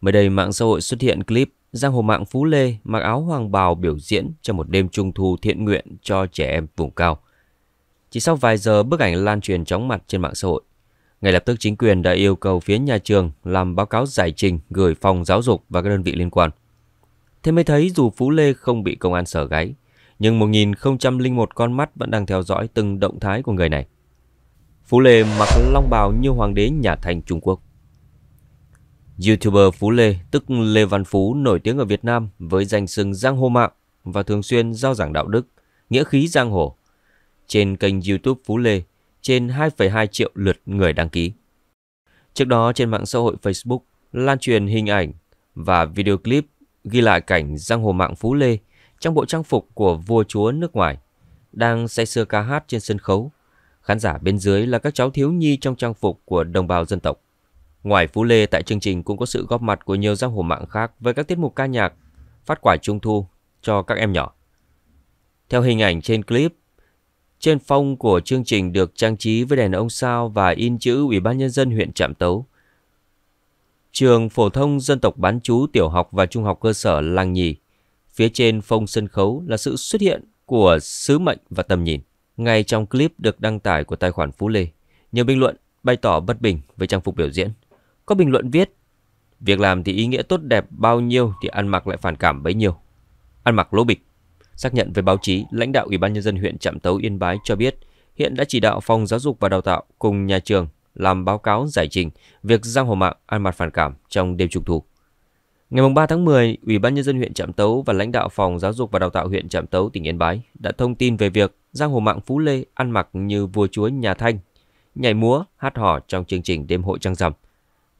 Mới đây mạng xã hội xuất hiện clip Giang hồ mạng Phú Lê mặc áo hoàng bào biểu diễn cho một đêm trung thu thiện nguyện cho trẻ em vùng cao. Chỉ sau vài giờ bức ảnh lan truyền chóng mặt trên mạng xã hội, ngay lập tức chính quyền đã yêu cầu phía nhà trường làm báo cáo giải trình gửi phòng giáo dục và các đơn vị liên quan. Thế mới thấy dù Phú Lê không bị công an sở gáy, nhưng 1001 con mắt vẫn đang theo dõi từng động thái của người này. Phú Lê mặc long bào như hoàng đế nhà Thanh Trung Quốc. YouTuber Phú Lê, tức Lê Văn Phú nổi tiếng ở Việt Nam với danh xưng giang hồ mạng và thường xuyên giao giảng đạo đức, nghĩa khí giang hồ. Trên kênh YouTube Phú Lê, trên 2,2 triệu lượt người đăng ký. Trước đó trên mạng xã hội Facebook lan truyền hình ảnh và video clip ghi lại cảnh giang hồ mạng Phú Lê trong bộ trang phục của vua chúa nước ngoài đang say sưa ca hát trên sân khấu. Khán giả bên dưới là các cháu thiếu nhi trong trang phục của đồng bào dân tộc. Ngoài Phú Lê, tại chương trình cũng có sự góp mặt của nhiều giang hồ mạng khác với các tiết mục ca nhạc, phát quà trung thu cho các em nhỏ. Theo hình ảnh trên clip, trên phong của chương trình được trang trí với đèn ông sao và in chữ Ủy ban Nhân dân huyện Trạm Tấu. Trường Phổ thông Dân tộc Bán chú Tiểu học và Trung học cơ sở Làng Nhì. Phía trên phong sân khấu là sự xuất hiện của sứ mệnh và tầm nhìn. Ngay trong clip được đăng tải của tài khoản Phú Lê, nhiều bình luận bày tỏ bất bình với trang phục biểu diễn. Có bình luận viết, việc làm thì ý nghĩa tốt đẹp bao nhiêu thì ăn mặc lại phản cảm bấy nhiêu. Ăn mặc lỗ bịch. Xác nhận với báo chí, lãnh đạo Ủy ban Nhân dân huyện Trạm Tấu Yên Bái cho biết hiện đã chỉ đạo Phòng Giáo dục và Đào tạo cùng nhà trường làm báo cáo giải trình việc giang hồ mạng ăn mặc phản cảm trong đêm trung thu. Ngày 3 tháng 10, Ủy ban Nhân dân huyện Trạm Tấu và lãnh đạo Phòng Giáo dục và Đào tạo huyện Trạm Tấu, tỉnh Yên Bái đã thông tin về việc giang hồ mạng Phú Lê ăn mặc như vua chúa nhà Thanh, nhảy múa, hát hò trong chương trình đêm hội trăng rằm –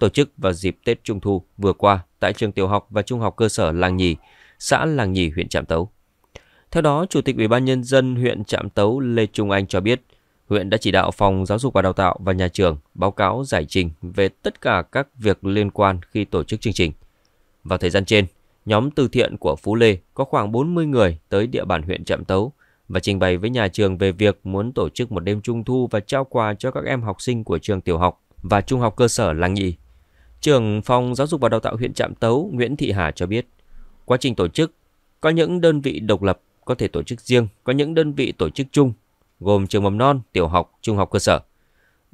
tổ chức vào dịp Tết Trung Thu vừa qua tại trường tiểu học và trung học cơ sở Làng Nhì, xã Làng Nhì, huyện Trạm Tấu. Theo đó, Chủ tịch Ủy ban Nhân dân huyện Trạm Tấu Lê Trung Anh cho biết, huyện đã chỉ đạo phòng giáo dục và đào tạo và nhà trường báo cáo giải trình về tất cả các việc liên quan khi tổ chức chương trình. Vào thời gian trên, nhóm từ thiện của Phú Lê có khoảng 40 người tới địa bàn huyện Trạm Tấu và trình bày với nhà trường về việc muốn tổ chức một đêm trung thu và trao quà cho các em học sinh của trường tiểu học và trung học cơ sở Làng Nhì. Trưởng phòng giáo dục và đào tạo huyện Trạm Tấu Nguyễn Thị Hà cho biết, quá trình tổ chức, có những đơn vị độc lập có thể tổ chức riêng, có những đơn vị tổ chức chung, gồm trường mầm non, tiểu học, trung học cơ sở.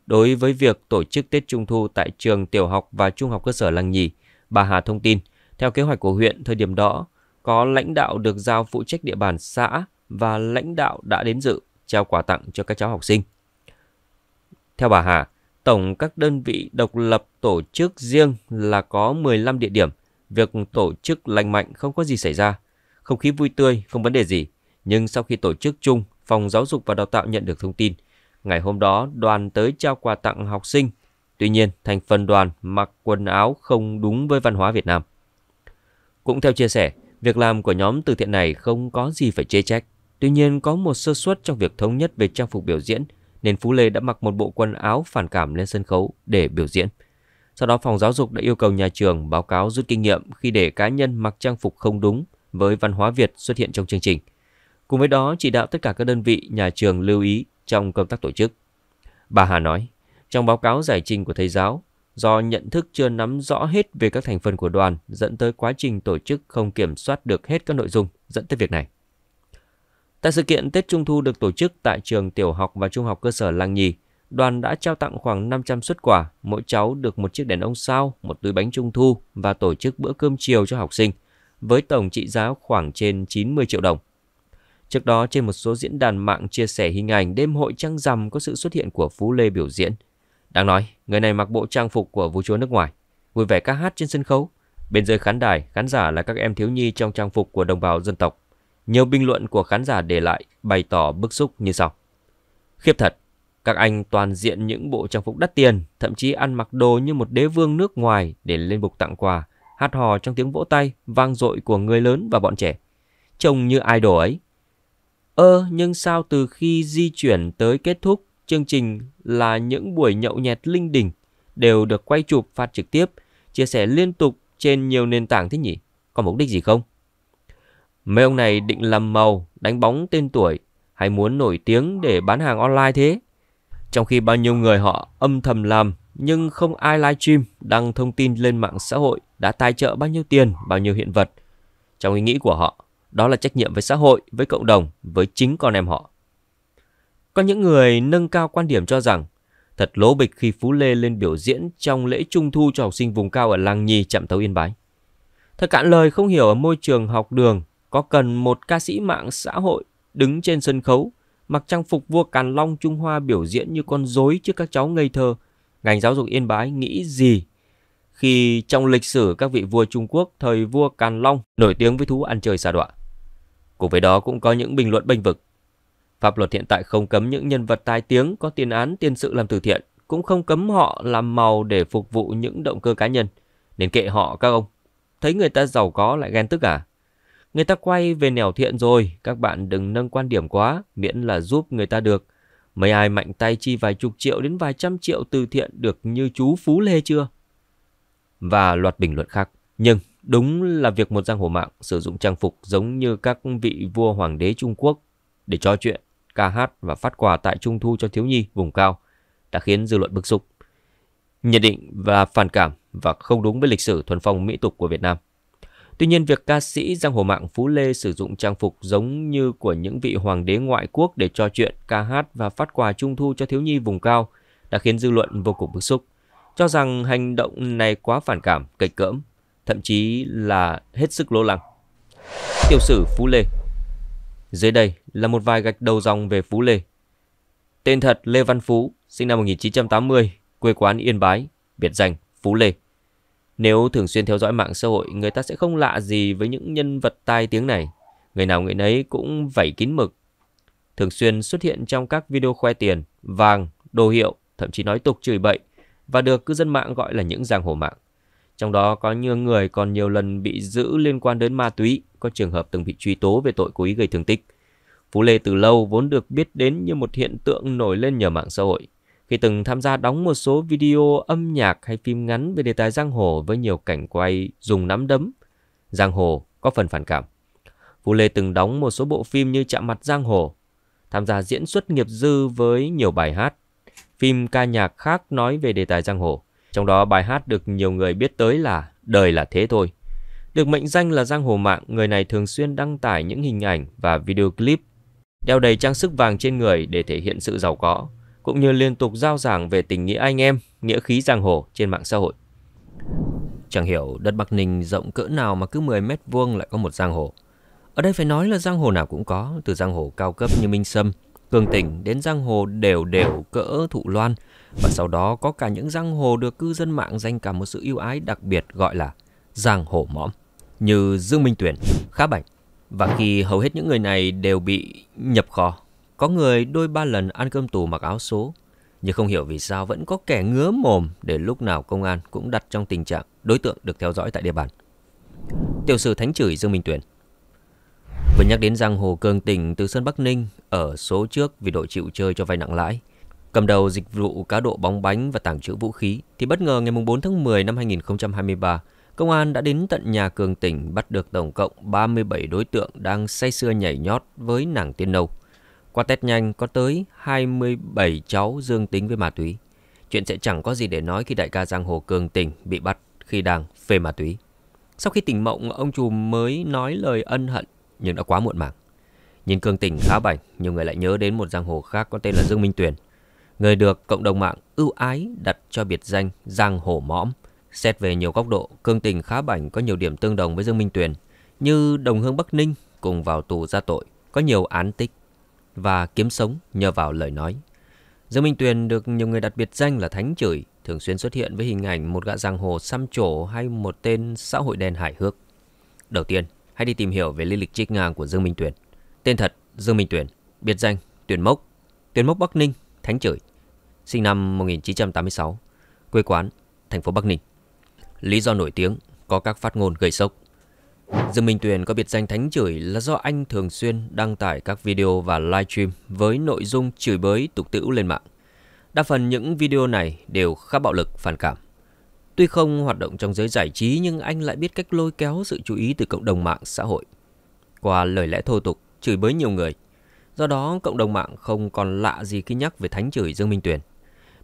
Đối với việc tổ chức Tết Trung Thu tại trường tiểu học và trung học cơ sở Lăng Nhì, bà Hà thông tin, theo kế hoạch của huyện, thời điểm đó có lãnh đạo được giao phụ trách địa bàn xã và lãnh đạo đã đến dự trao quà tặng cho các cháu học sinh. Theo bà Hà, Tổng các đơn vị độc lập tổ chức riêng là có 15 địa điểm. Việc tổ chức lành mạnh không có gì xảy ra. Không khí vui tươi, không vấn đề gì. Nhưng sau khi tổ chức chung, Phòng Giáo dục và Đào tạo nhận được thông tin. Ngày hôm đó, đoàn tới trao quà tặng học sinh. Tuy nhiên, thành phần đoàn mặc quần áo không đúng với văn hóa Việt Nam. Cũng theo chia sẻ, việc làm của nhóm từ thiện này không có gì phải chê trách. Tuy nhiên, có một sơ suất trong việc thống nhất về trang phục biểu diễn – nên Phú Lê đã mặc một bộ quần áo phản cảm lên sân khấu để biểu diễn. Sau đó phòng giáo dục đã yêu cầu nhà trường báo cáo rút kinh nghiệm khi để cá nhân mặc trang phục không đúng với văn hóa Việt xuất hiện trong chương trình. Cùng với đó chỉ đạo tất cả các đơn vị nhà trường lưu ý trong công tác tổ chức. Bà Hà nói, trong báo cáo giải trình của thầy giáo, do nhận thức chưa nắm rõ hết về các thành phần của đoàn dẫn tới quá trình tổ chức không kiểm soát được hết các nội dung dẫn tới việc này. Tại sự kiện Tết Trung Thu được tổ chức tại trường tiểu học và trung học cơ sở Làng Nhì, đoàn đã trao tặng khoảng 500 xuất quà, mỗi cháu được một chiếc đèn ông sao, một túi bánh trung thu và tổ chức bữa cơm chiều cho học sinh, với tổng trị giá khoảng trên 90 triệu đồng. Trước đó, trên một số diễn đàn mạng chia sẻ hình ảnh đêm hội trăng rằm có sự xuất hiện của Phú Lê biểu diễn. Đáng nói, người này mặc bộ trang phục của vũ chúa nước ngoài, vui vẻ ca hát trên sân khấu. Bên dưới khán đài, khán giả là các em thiếu nhi trong trang phục của đồng bào dân tộc nhiều bình luận của khán giả để lại bày tỏ bức xúc như sau. Khiếp thật, các anh toàn diện những bộ trang phục đắt tiền, thậm chí ăn mặc đồ như một đế vương nước ngoài để lên bục tặng quà, hát hò trong tiếng vỗ tay, vang dội của người lớn và bọn trẻ. Trông như idol ấy. Ơ, ờ, nhưng sao từ khi di chuyển tới kết thúc, chương trình là những buổi nhậu nhẹt linh đình đều được quay chụp phát trực tiếp, chia sẻ liên tục trên nhiều nền tảng thế nhỉ? Có mục đích gì không? Mấy ông này định làm màu, đánh bóng tên tuổi hay muốn nổi tiếng để bán hàng online thế? Trong khi bao nhiêu người họ âm thầm làm nhưng không ai livestream đăng thông tin lên mạng xã hội đã tài trợ bao nhiêu tiền, bao nhiêu hiện vật. Trong ý nghĩ của họ, đó là trách nhiệm với xã hội, với cộng đồng, với chính con em họ. Có những người nâng cao quan điểm cho rằng thật lố bịch khi Phú Lê lên biểu diễn trong lễ trung thu cho học sinh vùng cao ở Làng Nhì, Trạm Tấu Yên Bái. Thật cạn lời không hiểu ở môi trường học đường có cần một ca sĩ mạng xã hội đứng trên sân khấu, mặc trang phục vua Càn Long Trung Hoa biểu diễn như con rối trước các cháu ngây thơ, ngành giáo dục Yên Bái nghĩ gì khi trong lịch sử các vị vua Trung Quốc thời vua Càn Long nổi tiếng với thú ăn chơi xa đọa. Cùng với đó cũng có những bình luận bênh vực. Pháp luật hiện tại không cấm những nhân vật tai tiếng có tiền án tiền sự làm từ thiện, cũng không cấm họ làm màu để phục vụ những động cơ cá nhân. Nên kệ họ các ông, thấy người ta giàu có lại ghen tức à? Người ta quay về nẻo thiện rồi, các bạn đừng nâng quan điểm quá, miễn là giúp người ta được. Mấy ai mạnh tay chi vài chục triệu đến vài trăm triệu từ thiện được như chú Phú Lê chưa? Và loạt bình luận khác. Nhưng đúng là việc một giang hồ mạng sử dụng trang phục giống như các vị vua hoàng đế Trung Quốc để trò chuyện, ca hát và phát quà tại Trung Thu cho thiếu nhi vùng cao đã khiến dư luận bức xúc. Nhận định và phản cảm và không đúng với lịch sử thuần phong mỹ tục của Việt Nam. Tuy nhiên, việc ca sĩ Giang Hồ Mạng Phú Lê sử dụng trang phục giống như của những vị hoàng đế ngoại quốc để trò chuyện, ca hát và phát quà trung thu cho thiếu nhi vùng cao đã khiến dư luận vô cùng bức xúc, cho rằng hành động này quá phản cảm, kịch cỡm, thậm chí là hết sức lố lăng. Tiểu sử Phú Lê Dưới đây là một vài gạch đầu dòng về Phú Lê. Tên thật Lê Văn Phú, sinh năm 1980, quê quán Yên Bái, biệt danh Phú Lê. Nếu thường xuyên theo dõi mạng xã hội, người ta sẽ không lạ gì với những nhân vật tai tiếng này. Người nào người nấy cũng vẩy kín mực. Thường xuyên xuất hiện trong các video khoe tiền, vàng, đồ hiệu, thậm chí nói tục chửi bậy và được cư dân mạng gọi là những giang hồ mạng. Trong đó có như người còn nhiều lần bị giữ liên quan đến ma túy, có trường hợp từng bị truy tố về tội cố ý gây thương tích. Phú Lê từ lâu vốn được biết đến như một hiện tượng nổi lên nhờ mạng xã hội khi từng tham gia đóng một số video âm nhạc hay phim ngắn về đề tài giang hồ với nhiều cảnh quay dùng nắm đấm, giang hồ có phần phản cảm. Phú Lê từng đóng một số bộ phim như Chạm mặt giang hồ, tham gia diễn xuất nghiệp dư với nhiều bài hát, phim ca nhạc khác nói về đề tài giang hồ. Trong đó bài hát được nhiều người biết tới là Đời là thế thôi. Được mệnh danh là giang hồ mạng, người này thường xuyên đăng tải những hình ảnh và video clip đeo đầy trang sức vàng trên người để thể hiện sự giàu có cũng như liên tục giao giảng về tình nghĩa anh em, nghĩa khí giang hồ trên mạng xã hội. Chẳng hiểu đất Bắc Ninh rộng cỡ nào mà cứ 10 mét vuông lại có một giang hồ. Ở đây phải nói là giang hồ nào cũng có, từ giang hồ cao cấp như Minh Sâm, Cường Tỉnh đến giang hồ đều đều cỡ Thụ Loan và sau đó có cả những giang hồ được cư dân mạng dành cả một sự yêu ái đặc biệt gọi là giang hồ mõm như Dương Minh Tuyển, Khá Bảnh và khi hầu hết những người này đều bị nhập kho có người đôi ba lần ăn cơm tù mặc áo số, nhưng không hiểu vì sao vẫn có kẻ ngứa mồm để lúc nào công an cũng đặt trong tình trạng đối tượng được theo dõi tại địa bàn. Tiểu sử thánh chửi Dương Minh Tuyển. Vừa nhắc đến giang hồ cường tỉnh từ sơn Bắc Ninh ở số trước vì đội chịu chơi cho vay nặng lãi, cầm đầu dịch vụ cá độ bóng bánh và tàng trữ vũ khí thì bất ngờ ngày 4 tháng 10 năm 2023, công an đã đến tận nhà cường tỉnh bắt được tổng cộng 37 đối tượng đang say sưa nhảy nhót với nàng tiên nâu. Qua test nhanh có tới 27 cháu dương tính với ma túy. Chuyện sẽ chẳng có gì để nói khi đại ca Giang Hồ Cường Tỉnh bị bắt khi đang phê ma túy. Sau khi tỉnh mộng, ông chùm mới nói lời ân hận, nhưng đã quá muộn màng. Nhìn Cường Tỉnh khá bảnh, nhiều người lại nhớ đến một giang hồ khác có tên là Dương Minh Tuyền. Người được cộng đồng mạng ưu ái đặt cho biệt danh Giang Hồ Mõm. Xét về nhiều góc độ, Cương Tỉnh khá bảnh có nhiều điểm tương đồng với Dương Minh Tuyền, như đồng hương Bắc Ninh cùng vào tù ra tội, có nhiều án tích và kiếm sống nhờ vào lời nói. Dương Minh Tuyền được nhiều người đặt biệt danh là Thánh Chửi, thường xuyên xuất hiện với hình ảnh một gã giang hồ xăm trổ hay một tên xã hội đen hài hước. Đầu tiên, hãy đi tìm hiểu về lý lịch trích ngang của Dương Minh Tuyền. Tên thật Dương Minh Tuyền, biệt danh Tuyền Mốc, Tuyền Mốc Bắc Ninh, Thánh Chửi, sinh năm 1986, quê quán thành phố Bắc Ninh. Lý do nổi tiếng có các phát ngôn gây sốc Dương Minh Tuyền có biệt danh Thánh Chửi là do anh thường xuyên đăng tải các video và livestream với nội dung chửi bới tục tĩu lên mạng. Đa phần những video này đều khá bạo lực, phản cảm. Tuy không hoạt động trong giới giải trí nhưng anh lại biết cách lôi kéo sự chú ý từ cộng đồng mạng xã hội. Qua lời lẽ thô tục, chửi bới nhiều người. Do đó, cộng đồng mạng không còn lạ gì khi nhắc về Thánh Chửi Dương Minh Tuyền.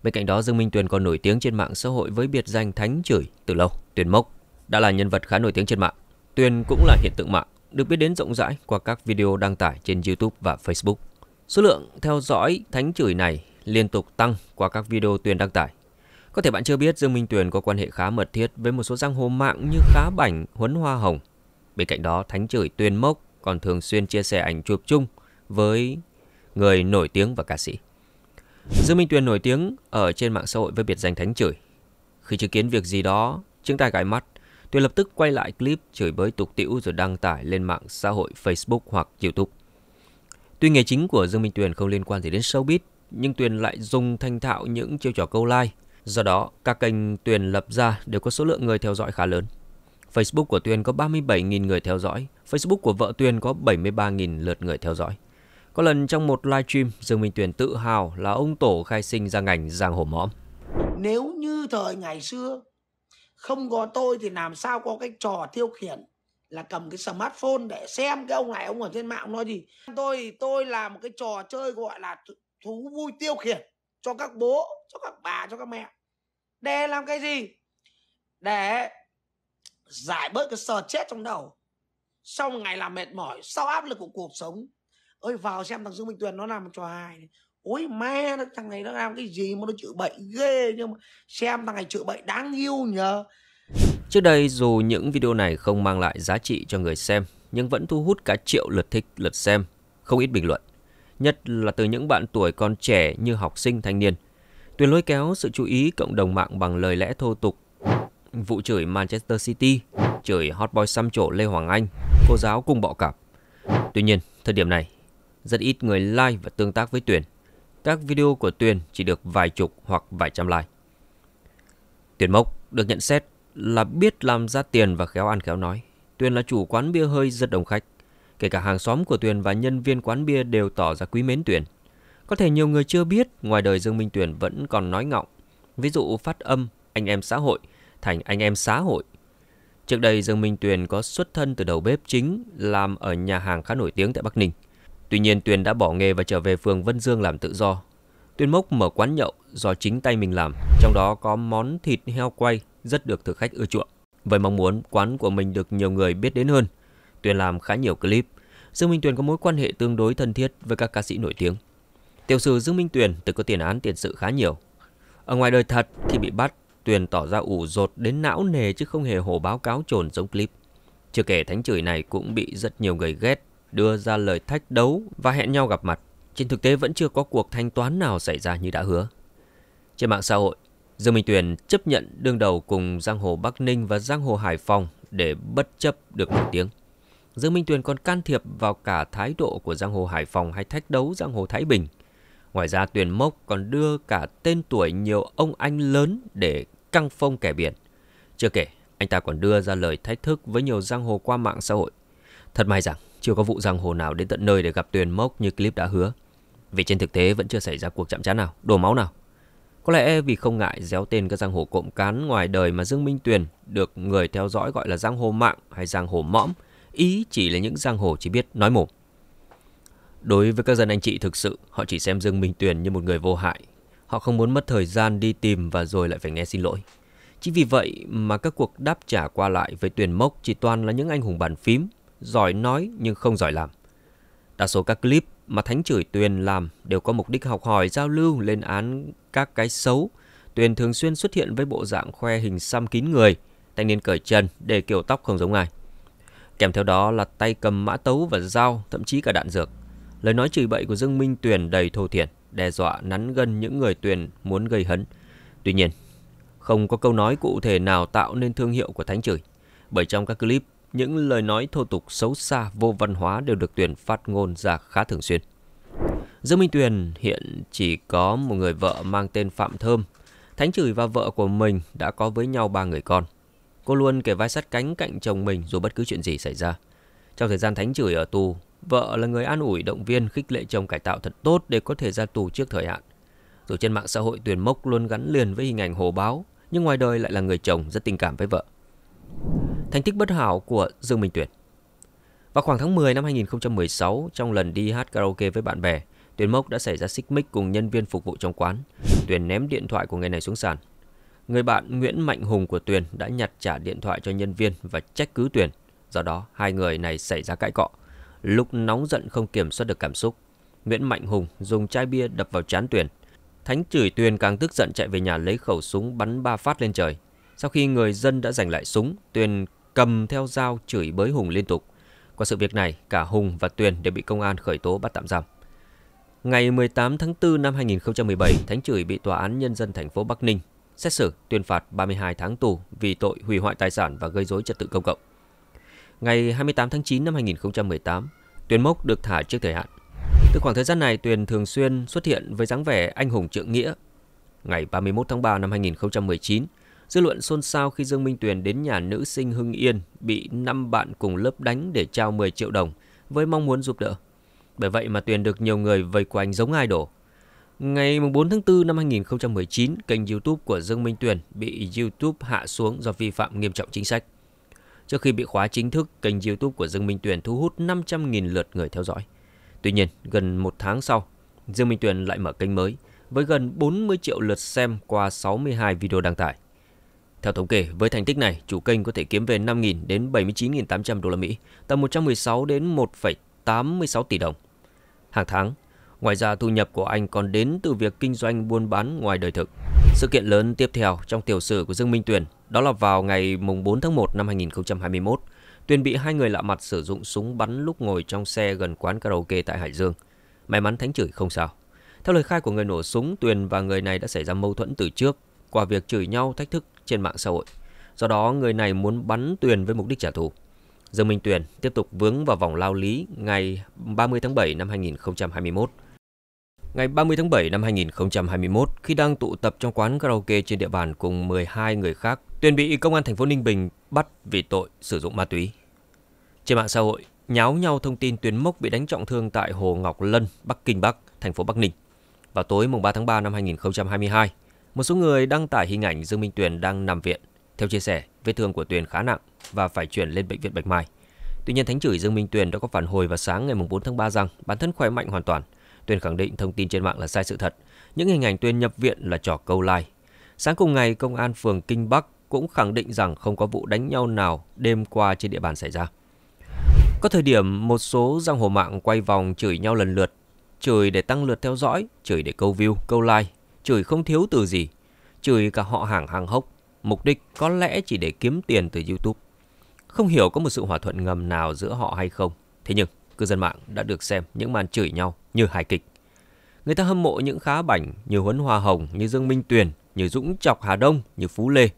Bên cạnh đó, Dương Minh Tuyền còn nổi tiếng trên mạng xã hội với biệt danh Thánh Chửi từ lâu, Tuyền Mốc. Đã là nhân vật khá nổi tiếng trên mạng. Tuyền cũng là hiện tượng mạng, được biết đến rộng rãi qua các video đăng tải trên YouTube và Facebook. Số lượng theo dõi thánh chửi này liên tục tăng qua các video Tuyền đăng tải. Có thể bạn chưa biết Dương Minh Tuyền có quan hệ khá mật thiết với một số giang hồ mạng như Khá Bảnh, Huấn Hoa Hồng. Bên cạnh đó, thánh chửi Tuyền Mốc còn thường xuyên chia sẻ ảnh chụp chung với người nổi tiếng và ca sĩ. Dương Minh Tuyền nổi tiếng ở trên mạng xã hội với biệt danh Thánh Chửi. Khi chứng kiến việc gì đó, chứng ta gãi mắt tuy lập tức quay lại clip chửi bới tục tiễu rồi đăng tải lên mạng xã hội Facebook hoặc YouTube. Tuy nghề chính của Dương Minh Tuyền không liên quan gì đến showbiz, nhưng Tuyền lại dùng thanh thạo những chiêu trò câu like. Do đó, các kênh Tuyền lập ra đều có số lượng người theo dõi khá lớn. Facebook của Tuyền có 37.000 người theo dõi, Facebook của vợ Tuyền có 73.000 lượt người theo dõi. Có lần trong một live stream, Dương Minh Tuyền tự hào là ông tổ khai sinh ra ngành giang hồ mõm. Nếu như thời ngày xưa không có tôi thì làm sao có cái trò tiêu khiển là cầm cái smartphone để xem cái ông này ông ở trên mạng nói gì tôi tôi làm một cái trò chơi gọi là thú vui tiêu khiển cho các bố cho các bà cho các mẹ để làm cái gì để giải bớt cái sờ chết trong đầu sau một ngày làm mệt mỏi sau áp lực của cuộc sống ơi vào xem thằng dương minh tuyền nó làm một trò hài ôi mẹ nó thằng này nó làm cái gì mà nó chữa bệnh ghê nhưng mà xem thằng này chữa bệnh đáng yêu nhờ trước đây dù những video này không mang lại giá trị cho người xem nhưng vẫn thu hút cả triệu lượt thích lượt xem không ít bình luận nhất là từ những bạn tuổi còn trẻ như học sinh thanh niên Tuyền lôi kéo sự chú ý cộng đồng mạng bằng lời lẽ thô tục. Vụ chửi Manchester City, chửi hot boy xăm trổ Lê Hoàng Anh, cô giáo cùng bọ cạp. Tuy nhiên, thời điểm này, rất ít người like và tương tác với Tuyền các video của Tuyền chỉ được vài chục hoặc vài trăm like. Tuyền Mộc được nhận xét là biết làm ra tiền và khéo ăn khéo nói. Tuyền là chủ quán bia hơi rất đông khách. Kể cả hàng xóm của Tuyền và nhân viên quán bia đều tỏ ra quý mến Tuyền. Có thể nhiều người chưa biết, ngoài đời Dương Minh Tuyền vẫn còn nói ngọng. Ví dụ phát âm anh em xã hội thành anh em xã hội. Trước đây Dương Minh Tuyền có xuất thân từ đầu bếp chính làm ở nhà hàng khá nổi tiếng tại Bắc Ninh. Tuy nhiên Tuyền đã bỏ nghề và trở về phường Vân Dương làm tự do. Tuyền Mốc mở quán nhậu do chính tay mình làm, trong đó có món thịt heo quay rất được thực khách ưa chuộng. Với mong muốn quán của mình được nhiều người biết đến hơn, Tuyền làm khá nhiều clip. Dương Minh Tuyền có mối quan hệ tương đối thân thiết với các ca sĩ nổi tiếng. Tiểu sử Dương Minh Tuyền từng có tiền án tiền sự khá nhiều. Ở ngoài đời thật khi bị bắt, Tuyền tỏ ra ủ rột đến não nề chứ không hề hồ báo cáo trồn giống clip. Chưa kể thánh chửi này cũng bị rất nhiều người ghét đưa ra lời thách đấu và hẹn nhau gặp mặt. Trên thực tế vẫn chưa có cuộc thanh toán nào xảy ra như đã hứa. Trên mạng xã hội, Dương Minh Tuyền chấp nhận đương đầu cùng giang hồ Bắc Ninh và giang hồ Hải Phòng để bất chấp được nổi tiếng. Dương Minh Tuyền còn can thiệp vào cả thái độ của giang hồ Hải Phòng hay thách đấu giang hồ Thái Bình. Ngoài ra Tuyền Mốc còn đưa cả tên tuổi nhiều ông anh lớn để căng phong kẻ biển. Chưa kể, anh ta còn đưa ra lời thách thức với nhiều giang hồ qua mạng xã hội Thật may rằng chưa có vụ giang hồ nào đến tận nơi để gặp Tuyền Mốc như clip đã hứa. Vì trên thực tế vẫn chưa xảy ra cuộc chạm trán nào, đổ máu nào. Có lẽ vì không ngại déo tên các giang hồ cộm cán ngoài đời mà Dương Minh Tuyền được người theo dõi gọi là giang hồ mạng hay giang hồ mõm, ý chỉ là những giang hồ chỉ biết nói mồm. Đối với các dân anh chị thực sự, họ chỉ xem Dương Minh Tuyền như một người vô hại. Họ không muốn mất thời gian đi tìm và rồi lại phải nghe xin lỗi. chính vì vậy mà các cuộc đáp trả qua lại với Tuyền Mốc chỉ toàn là những anh hùng bàn phím, giỏi nói nhưng không giỏi làm. Đa số các clip mà Thánh chửi Tuyền làm đều có mục đích học hỏi, giao lưu, lên án các cái xấu. Tuyền thường xuyên xuất hiện với bộ dạng khoe hình xăm kín người, thanh niên cởi chân để kiểu tóc không giống ai. Kèm theo đó là tay cầm mã tấu và dao, thậm chí cả đạn dược. Lời nói chửi bậy của Dương Minh Tuyền đầy thô thiển, đe dọa nắn gân những người Tuyền muốn gây hấn. Tuy nhiên, không có câu nói cụ thể nào tạo nên thương hiệu của Thánh chửi bởi trong các clip những lời nói thô tục xấu xa vô văn hóa đều được Tuyền phát ngôn ra khá thường xuyên. Dương Minh Tuyền hiện chỉ có một người vợ mang tên Phạm Thơm. Thánh Chửi và vợ của mình đã có với nhau ba người con. Cô luôn kể vai sát cánh cạnh chồng mình dù bất cứ chuyện gì xảy ra. Trong thời gian Thánh Chửi ở tù, vợ là người an ủi động viên khích lệ chồng cải tạo thật tốt để có thể ra tù trước thời hạn. Dù trên mạng xã hội Tuyền Mốc luôn gắn liền với hình ảnh hồ báo, nhưng ngoài đời lại là người chồng rất tình cảm với vợ thành tích bất hảo của Dương Minh Tuyển. Vào khoảng tháng 10 năm 2016, trong lần đi hát karaoke với bạn bè, tuyển Mốc đã xảy ra xích mích cùng nhân viên phục vụ trong quán. tuyển ném điện thoại của người này xuống sàn. Người bạn Nguyễn Mạnh Hùng của Tuyền đã nhặt trả điện thoại cho nhân viên và trách cứ Tuyền. Do đó, hai người này xảy ra cãi cọ. Lúc nóng giận không kiểm soát được cảm xúc, Nguyễn Mạnh Hùng dùng chai bia đập vào trán Tuyền. Thánh chửi Tuyền càng tức giận chạy về nhà lấy khẩu súng bắn ba phát lên trời. Sau khi người dân đã giành lại súng, Tuyền cầm theo dao chửi bới Hùng liên tục. Qua sự việc này, cả Hùng và Tuyền đều bị công an khởi tố bắt tạm giam. Ngày 18 tháng 4 năm 2017, Thánh Chửi bị Tòa án Nhân dân thành phố Bắc Ninh xét xử tuyên phạt 32 tháng tù vì tội hủy hoại tài sản và gây dối trật tự công cộng. Ngày 28 tháng 9 năm 2018, Tuyền Mốc được thả trước thời hạn. Từ khoảng thời gian này, Tuyền thường xuyên xuất hiện với dáng vẻ anh hùng trượng nghĩa. Ngày 31 tháng 3 năm 2019, Dư luận xôn xao khi Dương Minh Tuyền đến nhà nữ sinh Hưng Yên bị 5 bạn cùng lớp đánh để trao 10 triệu đồng với mong muốn giúp đỡ. Bởi vậy mà Tuyền được nhiều người vây quanh giống idol. Ngày 4 tháng 4 năm 2019, kênh YouTube của Dương Minh Tuyền bị YouTube hạ xuống do vi phạm nghiêm trọng chính sách. Trước khi bị khóa chính thức, kênh YouTube của Dương Minh Tuyền thu hút 500.000 lượt người theo dõi. Tuy nhiên, gần một tháng sau, Dương Minh Tuyền lại mở kênh mới với gần 40 triệu lượt xem qua 62 video đăng tải. Theo thống kê, với thành tích này, chủ kênh có thể kiếm về 5.000 đến 79.800 đô la Mỹ, tầm 116 đến 1,86 tỷ đồng hàng tháng. Ngoài ra, thu nhập của anh còn đến từ việc kinh doanh buôn bán ngoài đời thực. Sự kiện lớn tiếp theo trong tiểu sử của Dương Minh Tuyền đó là vào ngày 4 tháng 1 năm 2021, Tuyền bị hai người lạ mặt sử dụng súng bắn lúc ngồi trong xe gần quán karaoke tại Hải Dương. May mắn thánh chửi không sao. Theo lời khai của người nổ súng, Tuyền và người này đã xảy ra mâu thuẫn từ trước qua việc chửi nhau thách thức trên mạng xã hội. Do đó, người này muốn bắn Tuyền với mục đích trả thù. Dương Minh Tuyền tiếp tục vướng vào vòng lao lý ngày 30 tháng 7 năm 2021. Ngày 30 tháng 7 năm 2021, khi đang tụ tập trong quán karaoke trên địa bàn cùng 12 người khác, Tuyền bị công an thành phố Ninh Bình bắt vì tội sử dụng ma túy. Trên mạng xã hội, nháo nhau thông tin Tuyền Mốc bị đánh trọng thương tại Hồ Ngọc Lân, Bắc Kinh Bắc, thành phố Bắc Ninh. Vào tối mùng 3 tháng 3 năm 2022, một số người đăng tải hình ảnh Dương Minh Tuyền đang nằm viện. Theo chia sẻ, vết thương của Tuyền khá nặng và phải chuyển lên bệnh viện Bạch Mai. Tuy nhiên, Thánh chửi Dương Minh Tuyền đã có phản hồi vào sáng ngày 4 tháng 3 rằng bản thân khỏe mạnh hoàn toàn. Tuyền khẳng định thông tin trên mạng là sai sự thật. Những hình ảnh Tuyền nhập viện là trò câu like. Sáng cùng ngày, Công an phường Kinh Bắc cũng khẳng định rằng không có vụ đánh nhau nào đêm qua trên địa bàn xảy ra. Có thời điểm một số giang hồ mạng quay vòng chửi nhau lần lượt, chửi để tăng lượt theo dõi, chửi để câu view, câu like chửi không thiếu từ gì, chửi cả họ hàng hàng hốc, mục đích có lẽ chỉ để kiếm tiền từ YouTube. Không hiểu có một sự hòa thuận ngầm nào giữa họ hay không, thế nhưng cư dân mạng đã được xem những màn chửi nhau như hài kịch. Người ta hâm mộ những khá bảnh như Huấn Hoa Hồng, như Dương Minh Tuyền, như Dũng Chọc Hà Đông, như Phú Lê,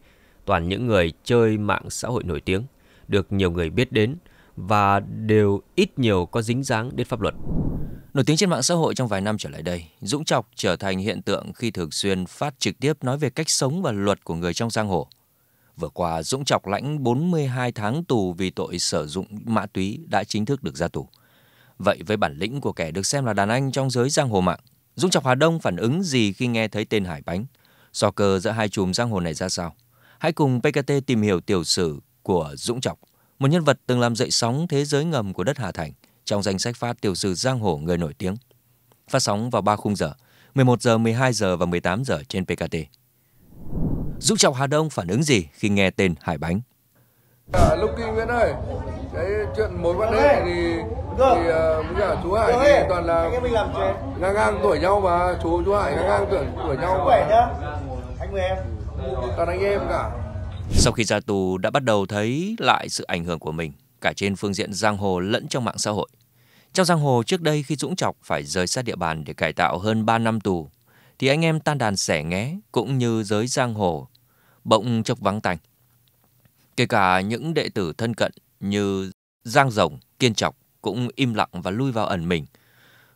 toàn những người chơi mạng xã hội nổi tiếng, được nhiều người biết đến và đều ít nhiều có dính dáng đến pháp luật. Nổi tiếng trên mạng xã hội trong vài năm trở lại đây, Dũng Chọc trở thành hiện tượng khi thường xuyên phát trực tiếp nói về cách sống và luật của người trong giang hồ. Vừa qua, Dũng Chọc lãnh 42 tháng tù vì tội sử dụng ma túy đã chính thức được ra tù. Vậy với bản lĩnh của kẻ được xem là đàn anh trong giới giang hồ mạng, Dũng Chọc Hà Đông phản ứng gì khi nghe thấy tên Hải Bánh? So cờ giữa hai chùm giang hồ này ra sao? Hãy cùng PKT tìm hiểu tiểu sử của Dũng Chọc, một nhân vật từng làm dậy sóng thế giới ngầm của đất Hà Thành trong danh sách phát tiểu sử giang hồ người nổi tiếng. Phát sóng vào 3 khung giờ, 11 giờ, 12 giờ và 18 giờ trên PKT. Dũng Trọng Hà Đông phản ứng gì khi nghe tên Hải Bánh? À, Lúc kia Nguyễn ơi, cái chuyện mối quan hệ thì thì uh, à, với chú Hải thì toàn là ngang ngang tuổi nhau mà chú chú Hải ngang ngang tuổi tuổi nhau mà. Anh với em. Toàn anh em cả. Sau khi ra tù đã bắt đầu thấy lại sự ảnh hưởng của mình cả trên phương diện giang hồ lẫn trong mạng xã hội. Trong giang hồ trước đây khi Dũng Chọc phải rời xa địa bàn để cải tạo hơn 3 năm tù, thì anh em tan đàn sẻ nghé cũng như giới giang hồ bỗng chốc vắng tanh. Kể cả những đệ tử thân cận như Giang Rồng, Kiên Chọc cũng im lặng và lui vào ẩn mình.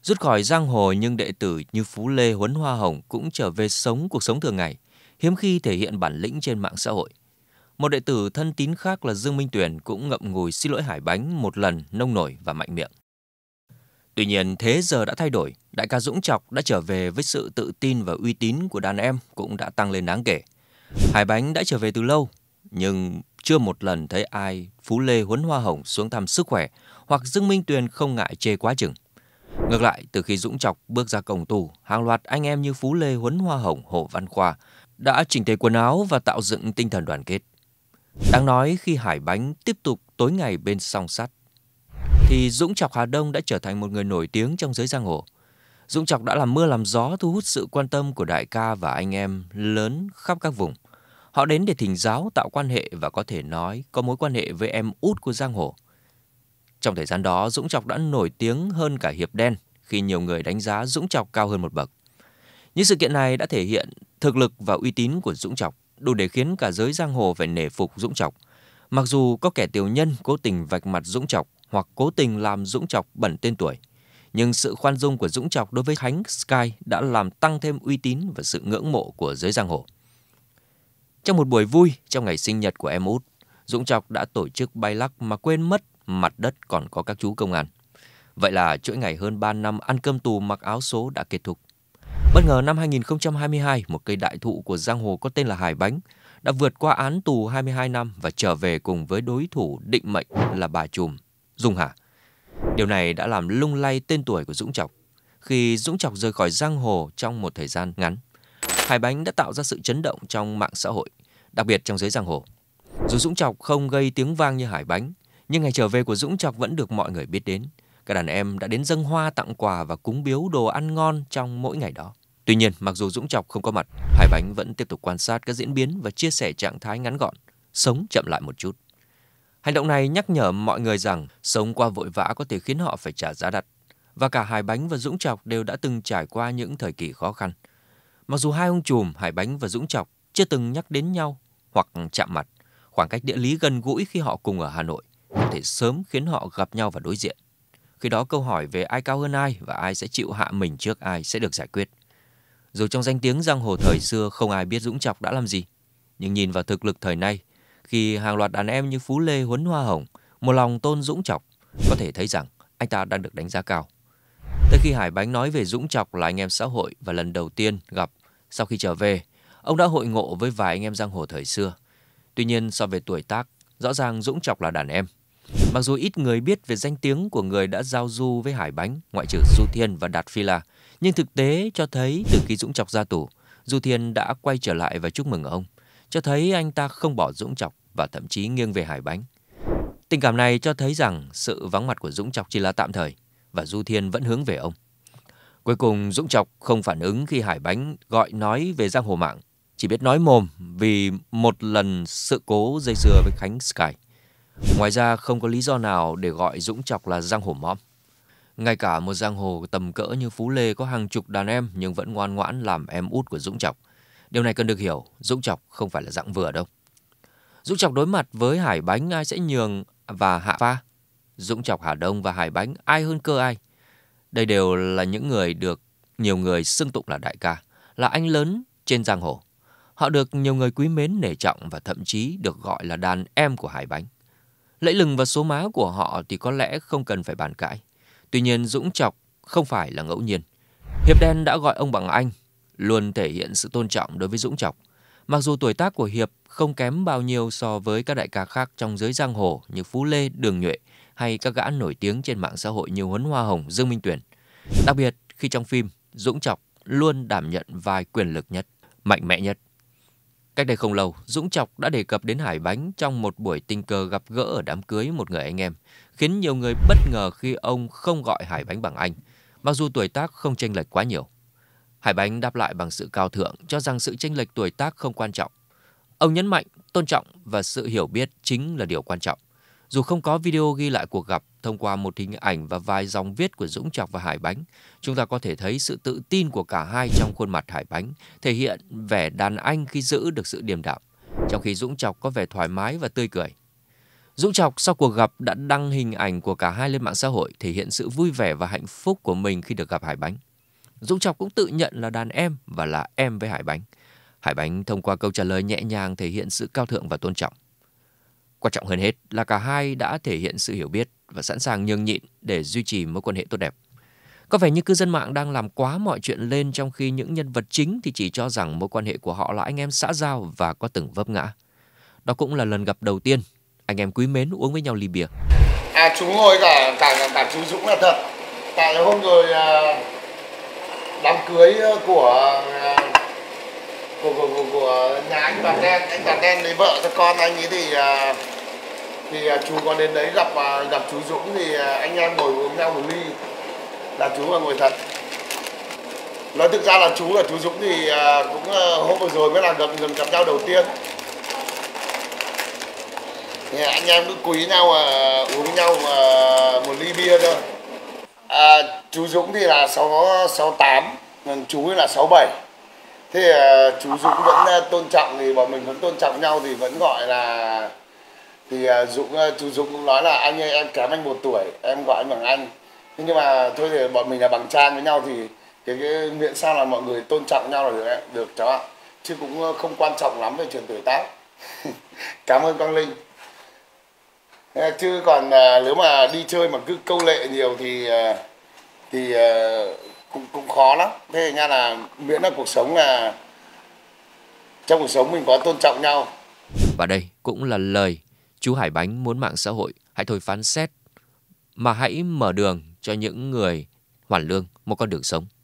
Rút khỏi giang hồ nhưng đệ tử như Phú Lê Huấn Hoa Hồng cũng trở về sống cuộc sống thường ngày, hiếm khi thể hiện bản lĩnh trên mạng xã hội. Một đệ tử thân tín khác là Dương Minh Tuyền cũng ngậm ngùi xin lỗi Hải Bánh một lần nông nổi và mạnh miệng. Tuy nhiên, thế giờ đã thay đổi, đại ca Dũng Chọc đã trở về với sự tự tin và uy tín của đàn em cũng đã tăng lên đáng kể. Hải Bánh đã trở về từ lâu, nhưng chưa một lần thấy ai Phú Lê huấn hoa hồng xuống thăm sức khỏe hoặc Dương Minh Tuyền không ngại chê quá chừng. Ngược lại, từ khi Dũng Chọc bước ra cổng tù, hàng loạt anh em như Phú Lê huấn hoa hồng Hồ Văn Khoa đã chỉnh tề quần áo và tạo dựng tinh thần đoàn kết. Đáng nói khi Hải Bánh tiếp tục tối ngày bên song sắt, thì Dũng Chọc Hà Đông đã trở thành một người nổi tiếng trong giới giang hồ. Dũng Chọc đã làm mưa làm gió thu hút sự quan tâm của đại ca và anh em lớn khắp các vùng. Họ đến để thỉnh giáo, tạo quan hệ và có thể nói có mối quan hệ với em út của giang hồ. Trong thời gian đó, Dũng Chọc đã nổi tiếng hơn cả Hiệp Đen khi nhiều người đánh giá Dũng Chọc cao hơn một bậc. Những sự kiện này đã thể hiện thực lực và uy tín của Dũng Chọc đủ để khiến cả giới giang hồ phải nể phục Dũng Trọc. Mặc dù có kẻ tiểu nhân cố tình vạch mặt Dũng Trọc hoặc cố tình làm Dũng Trọc bẩn tên tuổi, nhưng sự khoan dung của Dũng Trọc đối với Khánh Sky đã làm tăng thêm uy tín và sự ngưỡng mộ của giới giang hồ. Trong một buổi vui trong ngày sinh nhật của em út, Dũng Trọc đã tổ chức bay lắc mà quên mất mặt đất còn có các chú công an. Vậy là chuỗi ngày hơn 3 năm ăn cơm tù mặc áo số đã kết thúc. Bất ngờ năm 2022, một cây đại thụ của giang hồ có tên là Hải Bánh đã vượt qua án tù 22 năm và trở về cùng với đối thủ định mệnh là bà Trùm, Dung Hà. Điều này đã làm lung lay tên tuổi của Dũng Chọc. Khi Dũng Chọc rời khỏi giang hồ trong một thời gian ngắn, Hải Bánh đã tạo ra sự chấn động trong mạng xã hội, đặc biệt trong giới giang hồ. Dù Dũng Chọc không gây tiếng vang như Hải Bánh, nhưng ngày trở về của Dũng Chọc vẫn được mọi người biết đến – các đàn em đã đến dâng hoa tặng quà và cúng biếu đồ ăn ngon trong mỗi ngày đó. Tuy nhiên, mặc dù Dũng Chọc không có mặt, Hải Bánh vẫn tiếp tục quan sát các diễn biến và chia sẻ trạng thái ngắn gọn, sống chậm lại một chút. Hành động này nhắc nhở mọi người rằng sống qua vội vã có thể khiến họ phải trả giá đắt. Và cả Hải Bánh và Dũng Chọc đều đã từng trải qua những thời kỳ khó khăn. Mặc dù hai ông chùm Hải Bánh và Dũng Chọc chưa từng nhắc đến nhau hoặc chạm mặt, khoảng cách địa lý gần gũi khi họ cùng ở Hà Nội có thể sớm khiến họ gặp nhau và đối diện. Khi đó câu hỏi về ai cao hơn ai và ai sẽ chịu hạ mình trước ai sẽ được giải quyết. Dù trong danh tiếng giang hồ thời xưa không ai biết Dũng Chọc đã làm gì, nhưng nhìn vào thực lực thời nay, khi hàng loạt đàn em như Phú Lê Huấn Hoa Hồng một lòng tôn Dũng Chọc, có thể thấy rằng anh ta đang được đánh giá cao. Tới khi Hải Bánh nói về Dũng Chọc là anh em xã hội và lần đầu tiên gặp sau khi trở về, ông đã hội ngộ với vài anh em giang hồ thời xưa. Tuy nhiên so về tuổi tác, rõ ràng Dũng Chọc là đàn em. Mặc dù ít người biết về danh tiếng của người đã giao du với Hải Bánh, ngoại trừ Du Thiên và Đạt Phi La, nhưng thực tế cho thấy từ khi Dũng Chọc ra tù, Du Thiên đã quay trở lại và chúc mừng ông, cho thấy anh ta không bỏ Dũng Chọc và thậm chí nghiêng về Hải Bánh. Tình cảm này cho thấy rằng sự vắng mặt của Dũng Chọc chỉ là tạm thời và Du Thiên vẫn hướng về ông. Cuối cùng Dũng Chọc không phản ứng khi Hải Bánh gọi nói về giang hồ mạng, chỉ biết nói mồm vì một lần sự cố dây dưa với Khánh Sky. Ngoài ra không có lý do nào để gọi Dũng Chọc là giang hồ mõm. Ngay cả một giang hồ tầm cỡ như Phú Lê có hàng chục đàn em nhưng vẫn ngoan ngoãn làm em út của Dũng Chọc. Điều này cần được hiểu, Dũng Chọc không phải là dạng vừa đâu. Dũng Chọc đối mặt với Hải Bánh ai sẽ nhường và Hạ Pha. Dũng Chọc Hà Đông và Hải Bánh ai hơn cơ ai. Đây đều là những người được nhiều người xưng tụng là đại ca, là anh lớn trên giang hồ. Họ được nhiều người quý mến nể trọng và thậm chí được gọi là đàn em của Hải Bánh. Lẫy lừng và số má của họ thì có lẽ không cần phải bàn cãi. Tuy nhiên Dũng Chọc không phải là ngẫu nhiên. Hiệp Đen đã gọi ông bằng anh, luôn thể hiện sự tôn trọng đối với Dũng Chọc. Mặc dù tuổi tác của Hiệp không kém bao nhiêu so với các đại ca khác trong giới giang hồ như Phú Lê, Đường Nhuệ hay các gã nổi tiếng trên mạng xã hội như Huấn Hoa Hồng, Dương Minh Tuyển. Đặc biệt khi trong phim, Dũng Chọc luôn đảm nhận vai quyền lực nhất, mạnh mẽ nhất. Cách đây không lâu, Dũng Chọc đã đề cập đến Hải Bánh trong một buổi tình cờ gặp gỡ ở đám cưới một người anh em, khiến nhiều người bất ngờ khi ông không gọi Hải Bánh bằng anh, mặc dù tuổi tác không chênh lệch quá nhiều. Hải Bánh đáp lại bằng sự cao thượng, cho rằng sự chênh lệch tuổi tác không quan trọng. Ông nhấn mạnh, tôn trọng và sự hiểu biết chính là điều quan trọng. Dù không có video ghi lại cuộc gặp, thông qua một hình ảnh và vài dòng viết của Dũng Chọc và Hải Bánh, chúng ta có thể thấy sự tự tin của cả hai trong khuôn mặt Hải Bánh, thể hiện vẻ đàn anh khi giữ được sự điềm đạm, trong khi Dũng Chọc có vẻ thoải mái và tươi cười. Dũng Chọc sau cuộc gặp đã đăng hình ảnh của cả hai lên mạng xã hội, thể hiện sự vui vẻ và hạnh phúc của mình khi được gặp Hải Bánh. Dũng Chọc cũng tự nhận là đàn em và là em với Hải Bánh. Hải Bánh thông qua câu trả lời nhẹ nhàng thể hiện sự cao thượng và tôn trọng. Quan trọng hơn hết là cả hai đã thể hiện sự hiểu biết và sẵn sàng nhường nhịn để duy trì mối quan hệ tốt đẹp. Có vẻ như cư dân mạng đang làm quá mọi chuyện lên trong khi những nhân vật chính thì chỉ cho rằng mối quan hệ của họ là anh em xã giao và có từng vấp ngã. Đó cũng là lần gặp đầu tiên anh em quý mến uống với nhau ly bia. À chú ngồi cả cả cả chú Dũng là thật. Tại hôm rồi à, đám cưới của à, của của của, của nhà anh bà đen anh bà đen lấy vợ cho con anh ấy thì à, thì à, chú có đến đấy gặp à, gặp chú Dũng thì anh em ngồi uống nhau một ly là chú là ngồi thật nói thực ra là chú là chú Dũng thì cũng hôm vừa rồi mới là gặp gặp gặp nhau đầu tiên thì anh em cứ quý nhau à, uống nhau à, một ly bia thôi à, chú Dũng thì là sáu sáu tám chú là sáu bảy thế uh, chú dũng vẫn uh, tôn trọng thì bọn mình vẫn tôn trọng nhau thì vẫn gọi là thì uh, dũng uh, chú dũng cũng nói là anh ơi em kém anh một tuổi em gọi anh bằng anh thế nhưng mà thôi thì bọn mình là bằng trang với nhau thì cái, cái miệng sao là mọi người tôn trọng nhau là được đấy. được cháu ạ chứ cũng không quan trọng lắm về chuyện tuổi tác cảm ơn quang linh chứ còn à, nếu mà đi chơi mà cứ câu lệ nhiều thì à, thì à, cũng cũng khó lắm thế nha là miễn là cuộc sống là trong cuộc sống mình có tôn trọng nhau và đây cũng là lời chú Hải Bánh muốn mạng xã hội hãy thôi phán xét mà hãy mở đường cho những người hoàn lương một con đường sống